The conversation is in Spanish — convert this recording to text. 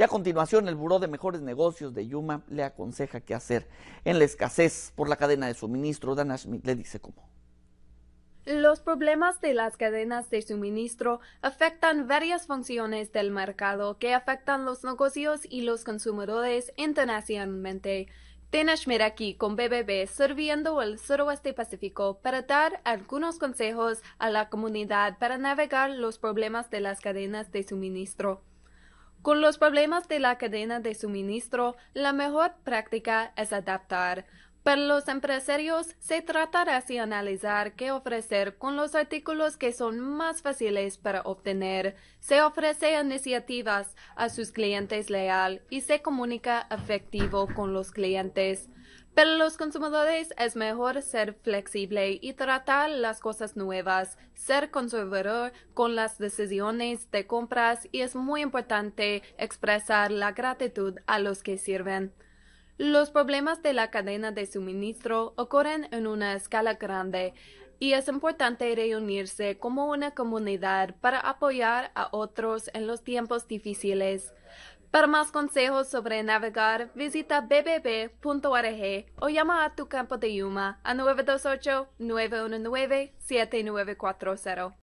Y a continuación, el Buró de Mejores Negocios de Yuma le aconseja qué hacer en la escasez por la cadena de suministro. Dana le dice cómo. Los problemas de las cadenas de suministro afectan varias funciones del mercado que afectan los negocios y los consumidores internacionalmente. Dana Schmidt aquí con BBB sirviendo el suroeste pacífico para dar algunos consejos a la comunidad para navegar los problemas de las cadenas de suministro. Con los problemas de la cadena de suministro, la mejor práctica es adaptar para los empresarios, se tratará de analizar qué ofrecer con los artículos que son más fáciles para obtener. Se ofrece iniciativas a sus clientes leal y se comunica efectivo con los clientes. Para los consumidores es mejor ser flexible y tratar las cosas nuevas, ser conservador con las decisiones de compras y es muy importante expresar la gratitud a los que sirven. Los problemas de la cadena de suministro ocurren en una escala grande y es importante reunirse como una comunidad para apoyar a otros en los tiempos difíciles. Para más consejos sobre navegar, visita bbb.org o llama a tu campo de Yuma a 928-919-7940.